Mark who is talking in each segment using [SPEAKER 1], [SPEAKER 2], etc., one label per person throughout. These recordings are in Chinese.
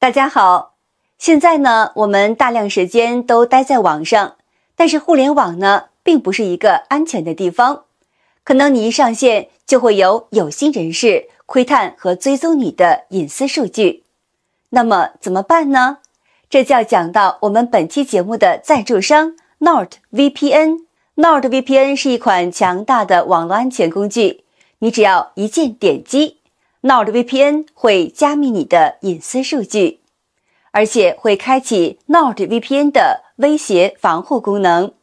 [SPEAKER 1] 大家好，现在呢，我们大量时间都待在网上，但是互联网呢，并不是一个安全的地方，可能你一上线，就会有有心人士窥探和追踪你的隐私数据。那么怎么办呢？这就要讲到我们本期节目的赞助商 Nord VPN。Nord VPN 是一款强大的网络安全工具，你只要一键点击。NordVPN 会加密你的隐私数据，而且会开启 NordVPN 的威胁防护功能，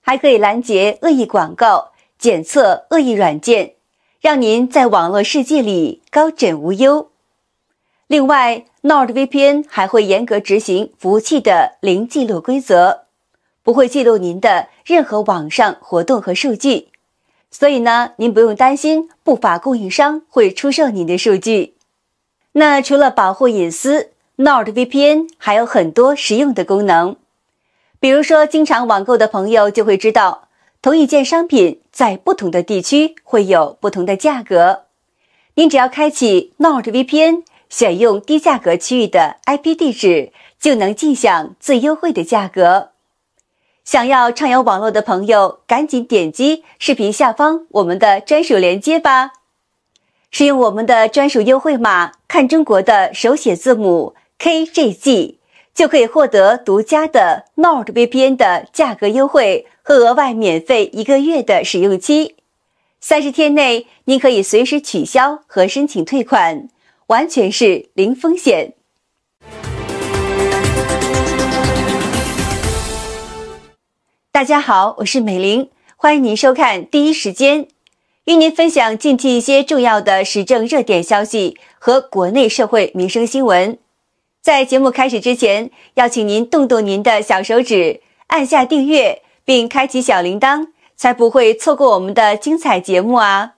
[SPEAKER 1] 还可以拦截恶意广告、检测恶意软件，让您在网络世界里高枕无忧。另外，NordVPN 还会严格执行服务器的零记录规则，不会记录您的任何网上活动和数据。所以呢，您不用担心不法供应商会出售您的数据。那除了保护隐私，NordVPN 还有很多实用的功能。比如说，经常网购的朋友就会知道，同一件商品在不同的地区会有不同的价格。您只要开启 NordVPN，选用低价格区域的 IP 地址，就能尽享最优惠的价格。想要畅游网络的朋友，赶紧点击视频下方我们的专属链接吧！使用我们的专属优惠码“看中国的手写字母 KJG”，就可以获得独家的 NordVPN 的价格优惠和额外免费一个月的使用期。三十天内，您可以随时取消和申请退款，完全是零风险。大家好，我是美玲，欢迎您收看《第一时间》，与您分享近期一些重要的时政热点消息和国内社会民生新闻。在节目开始之前，要请您动动您的小手指，按下订阅并开启小铃铛，才不会错过我们的精彩节目啊！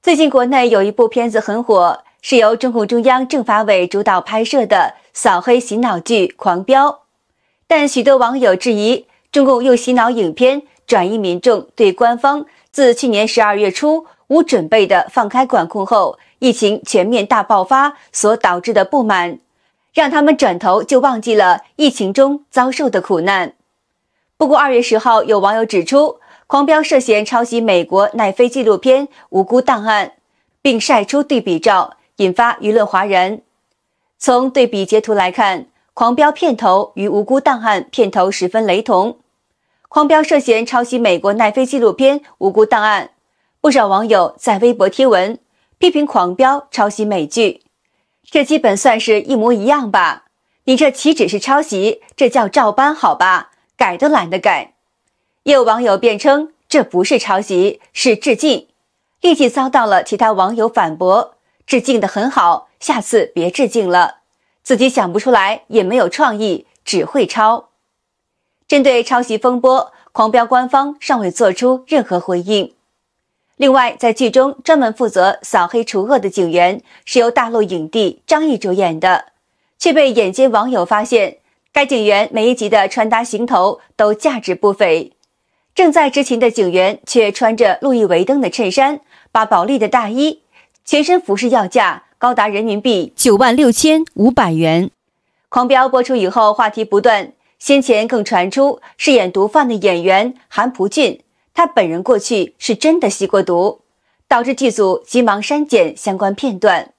[SPEAKER 1] 最近国内有一部片子很火，是由中共中央政法委主导拍摄的扫黑洗脑剧《狂飙》。但许多网友质疑，中共又洗脑影片转移民众对官方自去年十二月初无准备的放开管控后，疫情全面大爆发所导致的不满，让他们转头就忘记了疫情中遭受的苦难。不过二月十号，有网友指出，狂飙涉嫌抄袭美国奈飞纪录片《无辜档案》，并晒出对比照，引发舆论哗然。从对比截图来看。《狂飙》片头与《无辜档案》片头十分雷同，《狂飙》涉嫌抄袭美国奈飞纪录片《无辜档案》，不少网友在微博贴文批评《狂飙》抄袭美剧，这基本算是一模一样吧？你这岂止是抄袭，这叫照搬好吧？改都懒得改。也有网友辩称这不是抄袭，是致敬，立即遭到了其他网友反驳：“致敬的很好，下次别致敬了。”自己想不出来，也没有创意，只会抄。针对抄袭风波，狂飙官方尚未做出任何回应。另外，在剧中专门负责扫黑除恶的警员是由大陆影帝张译主演的，却被眼尖网友发现，该警员每一集的穿搭行头都价值不菲。正在执勤的警员却穿着路易威登的衬衫，把宝丽的大衣，全身服饰要价。高达人民币九万六千五百元。《狂飙》播出以后，话题不断。先前更传出饰演毒贩的演员韩朴俊，他本人过去是真的吸过毒，导致剧组急忙删减相关片段。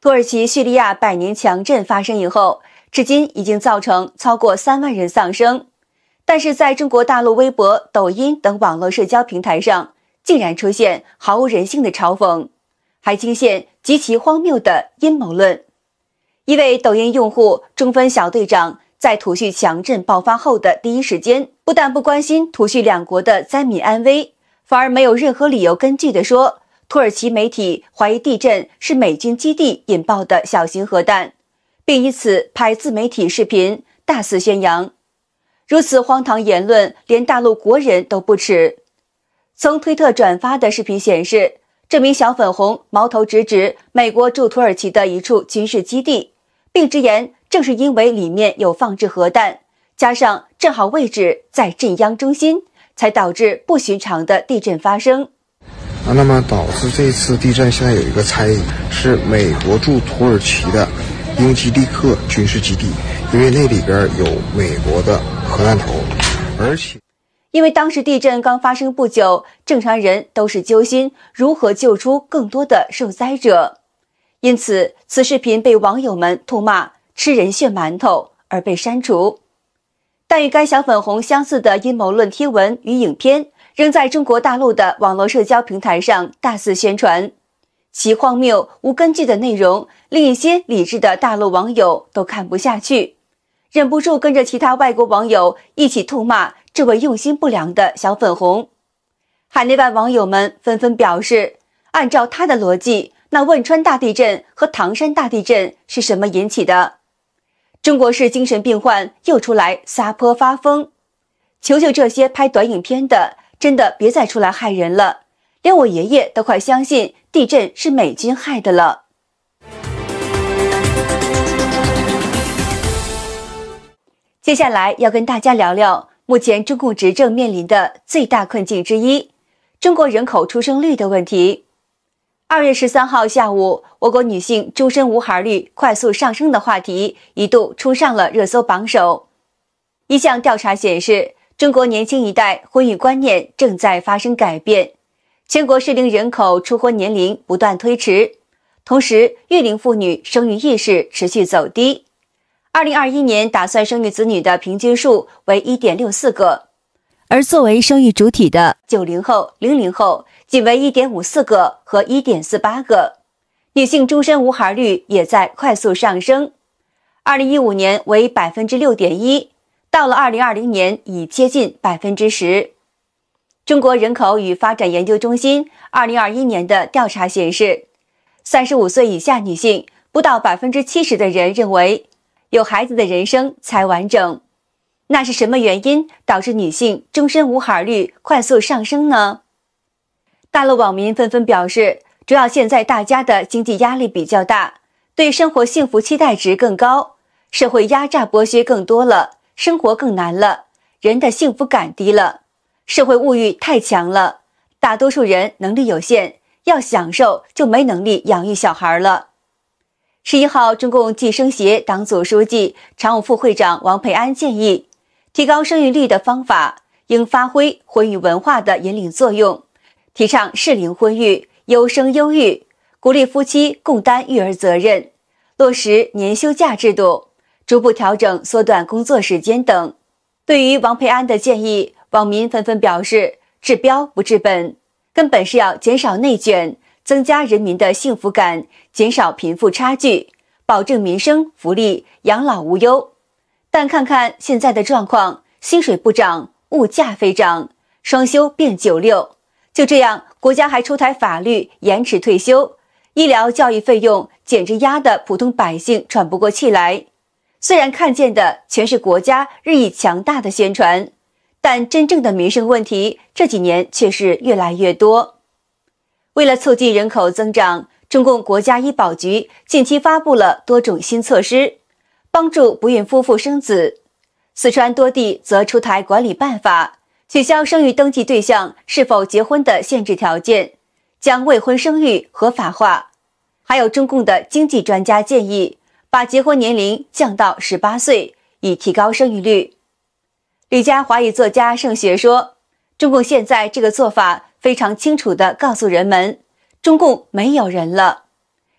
[SPEAKER 1] 土耳其叙利亚百年强震发生以后，至今已经造成超过三万人丧生。但是在中国大陆微博、抖音等网络社交平台上，竟然出现毫无人性的嘲讽，还惊现极其荒谬的阴谋论。一位抖音用户“中分小队长”在土叙强震爆发后的第一时间，不但不关心土叙两国的灾民安危，反而没有任何理由根据的说土耳其媒体怀疑地震是美军基地引爆的小型核弹，并以此拍自媒体视频大肆宣扬。如此荒唐言论，连大陆国人都不齿。从推特转发的视频显示，这名小粉红矛头直指美国驻土耳其的一处军事基地，并直言：“正是因为里面有放置核弹，加上正好位置在镇央中心，才导致不寻常的地震发生。”啊，那么导致这次地震，现在有一个猜疑是美国驻土耳其的英吉利克军事基地。因为那里边有美国的核弹头，而且，因为当时地震刚发生不久，正常人都是揪心如何救出更多的受灾者，因此此视频被网友们痛骂“吃人血馒头”而被删除。但与该小粉红相似的阴谋论贴文与影片，仍在中国大陆的网络社交平台上大肆宣传，其荒谬无根据的内容令一些理智的大陆网友都看不下去。忍不住跟着其他外国网友一起痛骂这位用心不良的小粉红，海内外网友们纷纷表示：按照他的逻辑，那汶川大地震和唐山大地震是什么引起的？中国式精神病患又出来撒泼发疯！求求这些拍短影片的，真的别再出来害人了！连我爷爷都快相信地震是美军害的了。接下来要跟大家聊聊目前中共执政面临的最大困境之一——中国人口出生率的问题。二月十三号下午，我国女性终身无孩率快速上升的话题一度冲上了热搜榜首。一项调查显示，中国年轻一代婚育观念正在发生改变，全国适龄人口出婚年龄不断推迟，同时育龄妇女生育意识持续走低。二零二一年打算生育子女的平均数为一点六四个，而作为生育主体的九零后、零零后仅为一点五四个和一点四八个。女性终身无孩率也在快速上升，二零一五年为百分之六点一，到了二零二零年已接近百分之十。中国人口与发展研究中心二零二一年的调查显示，三十五岁以下女性不到百分之七十的人认为。有孩子的人生才完整，那是什么原因导致女性终身无孩率快速上升呢？大陆网民纷纷表示，主要现在大家的经济压力比较大，对生活幸福期待值更高，社会压榨剥削更多了，生活更难了，人的幸福感低了，社会物欲太强了，大多数人能力有限，要享受就没能力养育小孩了。十一号，中共计生协党组书记、常务副会长王培安建议，提高生育率的方法应发挥婚育文化的引领作用，提倡适龄婚育、优生优育，鼓励夫妻共担育儿责任，落实年休假制度，逐步调整缩短工作时间等。对于王培安的建议，网民纷纷表示：治标不治本，根本是要减少内卷。增加人民的幸福感，减少贫富差距，保证民生福利，养老无忧。但看看现在的状况，薪水不涨，物价飞涨，双休变九六。就这样，国家还出台法律延迟退休，医疗教育费用简直压得普通百姓喘不过气来。虽然看见的全是国家日益强大的宣传，但真正的民生问题这几年却是越来越多。为了促进人口增长，中共国家医保局近期发布了多种新措施，帮助不孕夫妇生子。四川多地则出台管理办法，取消生育登记对象是否结婚的限制条件，将未婚生育合法化。还有中共的经济专家建议，把结婚年龄降到十八岁，以提高生育率。李佳华语作家盛雪说。中共现在这个做法非常清楚地告诉人们，中共没有人了。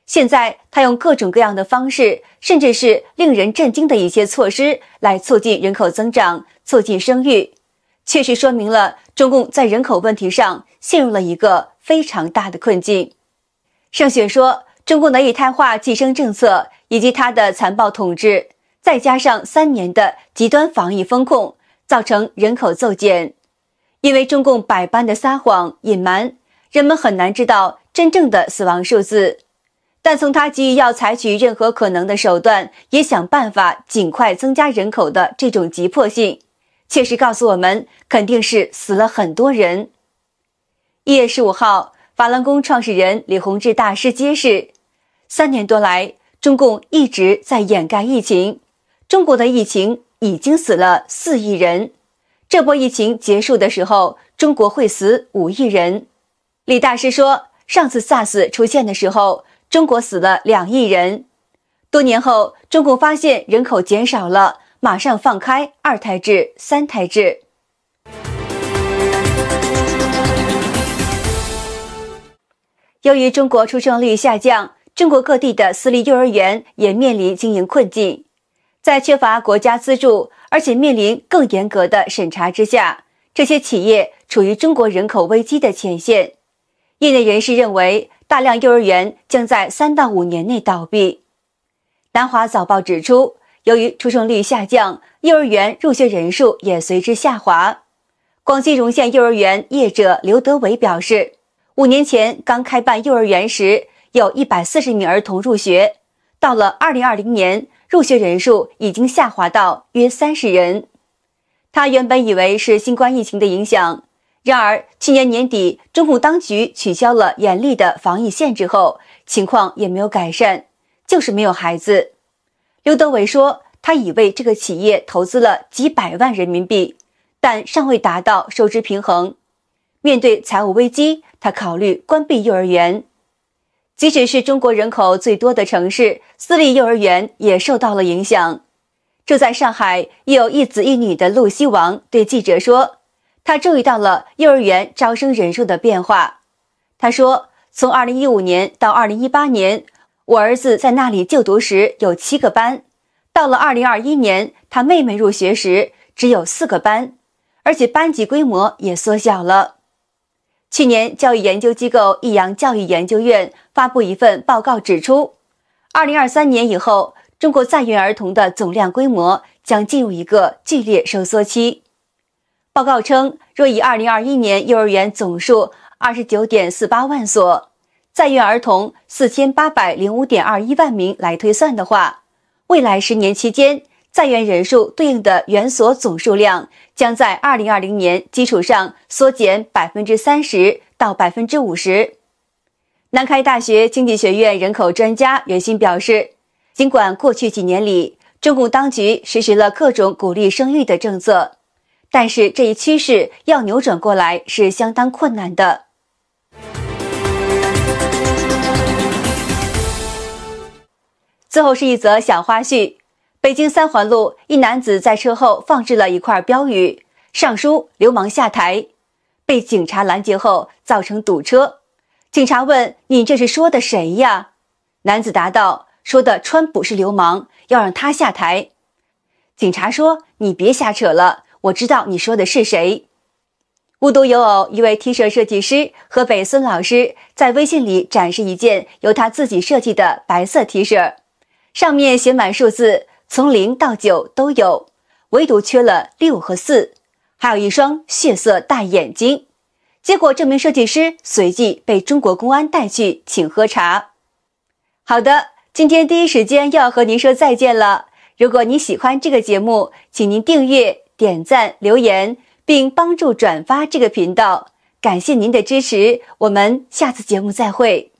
[SPEAKER 1] 现在他用各种各样的方式，甚至是令人震惊的一些措施来促进人口增长、促进生育，确实说明了中共在人口问题上陷入了一个非常大的困境。盛雪说：“中共的一胎化计生政策，以及他的残暴统治，再加上三年的极端防疫风控，造成人口骤减。”因为中共百般的撒谎隐瞒，人们很难知道真正的死亡数字。但从他急于要采取任何可能的手段，也想办法尽快增加人口的这种急迫性，确实告诉我们肯定是死了很多人。一月十五号，法轮功创始人李洪志大师揭示：三年多来，中共一直在掩盖疫情，中国的疫情已经死了四亿人。这波疫情结束的时候，中国会死五亿人。李大师说，上次 SARS 出现的时候，中国死了两亿人。多年后，中共发现人口减少了，马上放开二胎制、三胎制。由于中国出生率下降，中国各地的私立幼儿园也面临经营困境，在缺乏国家资助。而且面临更严格的审查之下，这些企业处于中国人口危机的前线。业内人士认为，大量幼儿园将在三到五年内倒闭。南华早报指出，由于出生率下降，幼儿园入学人数也随之下滑。广西容县幼儿园业者刘德伟表示，五年前刚开办幼儿园时，有一百四十名儿童入学，到了二零二零年。入学人数已经下滑到约三十人。他原本以为是新冠疫情的影响，然而去年年底，中共当局取消了严厉的防疫限制后，情况也没有改善，就是没有孩子。刘德伟说，他已为这个企业投资了几百万人民币，但尚未达到收支平衡。面对财务危机，他考虑关闭幼儿园。即使是中国人口最多的城市，私立幼儿园也受到了影响。住在上海，有一子一女的陆西王对记者说：“他注意到了幼儿园招生人数的变化。”他说：“从2015年到2018年，我儿子在那里就读时有七个班；到了2021年，他妹妹入学时只有四个班，而且班级规模也缩小了。”去年，教育研究机构益阳教育研究院发布一份报告指出，二零二三年以后，中国在院儿童的总量规模将进入一个剧烈收缩期。报告称，若以二零二一年幼儿园总数二十九点四八万所，在院儿童四千八百零五点二一万名来推算的话，未来十年期间。在园人数对应的园所总数量将在二零二零年基础上缩减百分之三十到百分之五十。南开大学经济学院人口专家袁欣表示，尽管过去几年里中共当局实施了各种鼓励生育的政策，但是这一趋势要扭转过来是相当困难的。最后是一则小花絮。北京三环路，一男子在车后放置了一块标语，上书“流氓下台”，被警察拦截后造成堵车。警察问：“你这是说的谁呀？”男子答道：“说的川普是流氓，要让他下台。”警察说：“你别瞎扯了，我知道你说的是谁。”无独有偶，一位 T 恤设计师河北孙老师在微信里展示一件由他自己设计的白色 T 恤，上面写满数字。从零到九都有，唯独缺了六和四，还有一双血色大眼睛。结果，这名设计师随即被中国公安带去请喝茶。好的，今天第一时间要和您说再见了。如果您喜欢这个节目，请您订阅、点赞、留言，并帮助转发这个频道。感谢您的支持，我们下次节目再会。